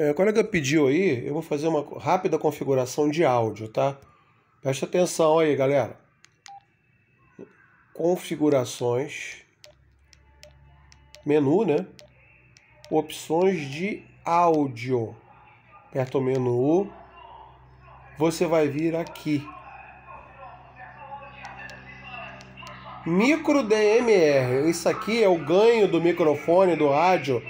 É, o colega pediu aí, eu vou fazer uma rápida configuração de áudio, tá? Presta atenção aí, galera. Configurações, menu, né? Opções de áudio. Aperta o menu, você vai vir aqui. Micro DMR, isso aqui é o ganho do microfone do rádio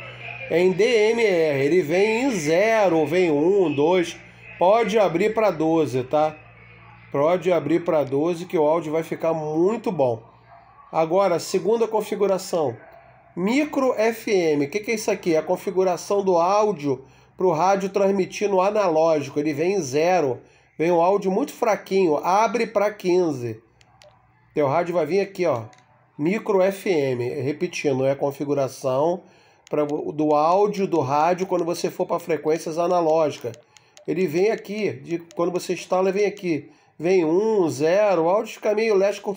em DMR. Ele vem em 0, vem 1, 2. Pode abrir para 12, tá? Pode abrir para 12 que o áudio vai ficar muito bom. Agora, segunda configuração. Micro FM. O que, que é isso aqui? É a configuração do áudio para o rádio transmitir no analógico. Ele vem em 0. Vem um áudio muito fraquinho. Abre para 15. Teu rádio vai vir aqui, ó. Micro FM. Repetindo, é a configuração pra, do áudio do rádio quando você for para frequências analógicas. Ele vem aqui, de, quando você instala, vem aqui. Vem 1, um, zero áudio fica meio lesco,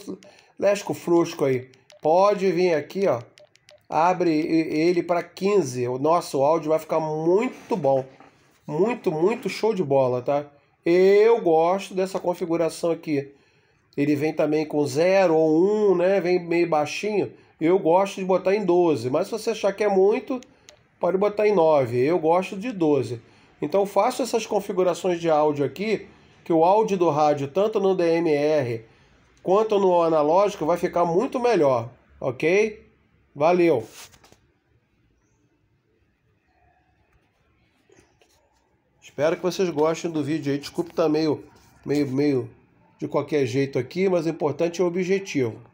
lesco frusco aí. Pode vir aqui, ó. Abre ele para 15. O nosso áudio vai ficar muito bom. Muito, muito show de bola, tá? Eu gosto dessa configuração aqui. Ele vem também com 0 ou 1, um, né? Vem meio baixinho. Eu gosto de botar em 12, mas se você achar que é muito, pode botar em 9. Eu gosto de 12. Então faço essas configurações de áudio aqui, que o áudio do rádio, tanto no DMR quanto no analógico, vai ficar muito melhor, ok? Valeu! Espero que vocês gostem do vídeo aí. Desculpe estar tá meio, meio, meio de qualquer jeito aqui, mas o importante é o objetivo.